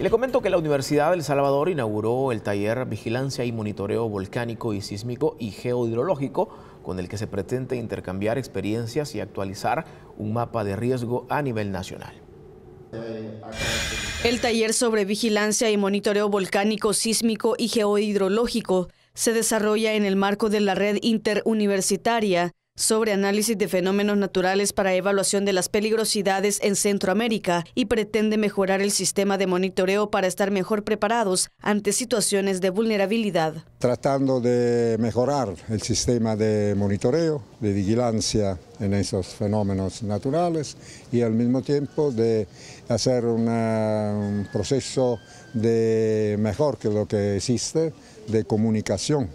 le comento que la Universidad del Salvador inauguró el taller Vigilancia y Monitoreo Volcánico y Sísmico y Geohidrológico, con el que se pretende intercambiar experiencias y actualizar un mapa de riesgo a nivel nacional. El taller sobre vigilancia y monitoreo volcánico, sísmico y geohidrológico se desarrolla en el marco de la red interuniversitaria sobre análisis de fenómenos naturales para evaluación de las peligrosidades en Centroamérica y pretende mejorar el sistema de monitoreo para estar mejor preparados ante situaciones de vulnerabilidad. Tratando de mejorar el sistema de monitoreo, de vigilancia en esos fenómenos naturales y al mismo tiempo de hacer un proceso de mejor que lo que existe de comunicación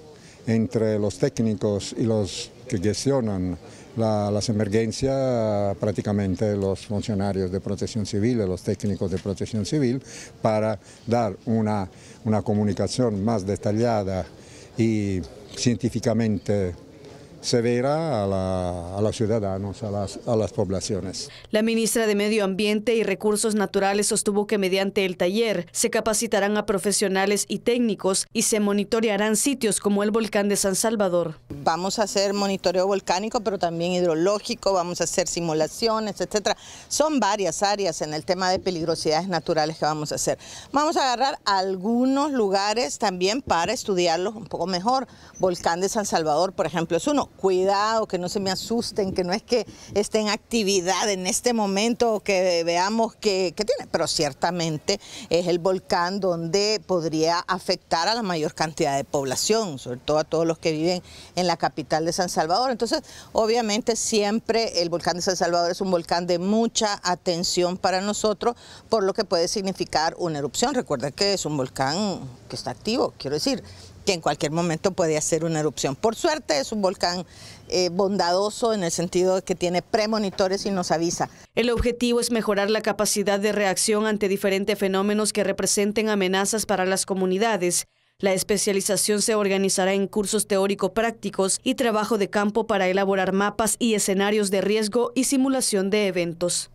entre los técnicos y los que gestionan las emergencias prácticamente los funcionarios de protección civil, los técnicos de protección civil, para dar una, una comunicación más detallada y científicamente se a, la, los ciudadanos, a las, a las poblaciones. La ministra de Medio Ambiente y Recursos Naturales sostuvo que mediante el taller se capacitarán a profesionales y técnicos y se monitorearán sitios como el volcán de San Salvador. Vamos a hacer monitoreo volcánico, pero también hidrológico, vamos a hacer simulaciones, etcétera. Son varias áreas en el tema de peligrosidades naturales que vamos a hacer. Vamos a agarrar algunos lugares también para estudiarlos un poco mejor. Volcán de San Salvador, por ejemplo, es uno cuidado, que no se me asusten, que no es que esté en actividad en este momento o que veamos que, tiene, pero ciertamente es el volcán donde podría afectar a la mayor cantidad de población, sobre todo a todos los que viven en la capital de San Salvador. Entonces, obviamente siempre el volcán de San Salvador es un volcán de mucha atención para nosotros, por lo que puede significar una erupción. Recuerda que es un volcán que está activo, quiero decir, que en cualquier momento puede hacer una erupción. Por suerte es un volcán eh, bondadoso en el sentido de que tiene premonitores y nos avisa. El objetivo es mejorar la capacidad de reacción ante diferentes fenómenos que representen amenazas para las comunidades. La especialización se organizará en cursos teórico-prácticos y trabajo de campo para elaborar mapas y escenarios de riesgo y simulación de eventos.